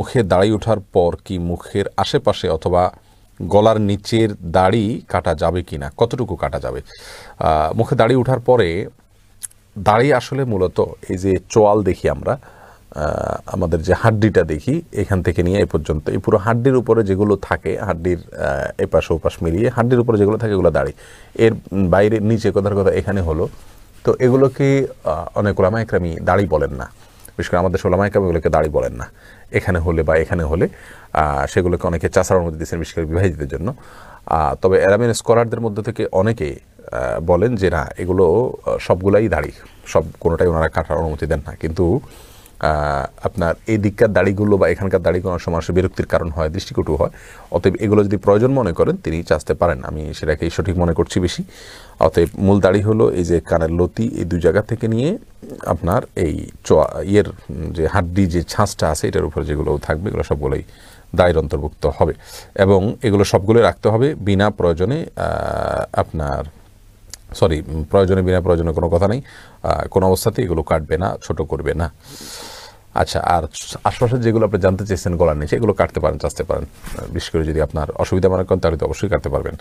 মুখে দাড়ি ওঠার পর কি মুখের আশেপাশে অথবা গলার নিচের দাড়ি কাটা যাবে কি না কতটুকু কাটা যাবে মুখে দাড়ি ওঠার পরে দাড়ি আসলে মূলত এই যে চোয়াল দেখি আমরা আমাদের যে হাড্ডিটা দেখি এখান থেকে নিয়ে এ পর্যন্ত এই পুরো হাড্ডির উপরে যেগুলো থাকে হাড্ডির এপাশ ওপাশ মিলিয়ে হাড্ডির উপরে যেগুলো থাকে এগুলো দাড়ি এর বাইরে নিচে কথার কথা এখানে হলো তো এগুলোকে অনেক ওলামা একরামি দাড়ি বলেন না বিশেষ করে আমাদের সোলামাইকাম এগুলোকে দাড়ি বলেন না এখানে হলে বা এখানে হলে সেগুলোকে অনেকে চাষার অনুমতি দিয়েছেন বিশেষ করে বিবাহিতদের জন্য তবে অ্যারামিন স্কলারদের মধ্যে থেকে অনেকে বলেন যে না এগুলো সবগুলাই দাড়ি সব কোনোটাই ওনারা কাটার অনুমতি দেন না কিন্তু আপনার এই দিককার দাড়িগুলো বা এখানকার দাড়িগুলো অনেক সময় বিরক্তির কারণ হয় দৃষ্টিকটু হয় অতএব এগুলো যদি প্রয়োজন মনে করেন তিনি চাচতে পারেন আমি সেটাকেই সঠিক মনে করছি বেশি অতএব মূল দাড়ি হলো এই যে কানের লতি এই দু জায়গা থেকে নিয়ে আপনার এই চ ইয়ের যে হাড্ডি যে ছাঁচটা আছে এটার উপর যেগুলো থাকবে এগুলো সবগুলোই দায়ের অন্তর্ভুক্ত হবে এবং এগুলো সবগুলোই রাখতে হবে বিনা প্রয়োজনে আপনার সরি প্রয়োজনে বিনা প্রয়োজনে কোনো কথা নেই কোনো অবস্থাতে এগুলো কাটবে না ছোট করবে না আচ্ছা আর আশপাশে যেগুলো আপনি জানতে চেয়েছেন গলার নিচে এগুলো কাটতে পারেন চাচতে পারেন বিশেষ করে যদি আপনার অসুবিধা মনে করেন তাহলে তো অবশ্যই কাটতে পারবেন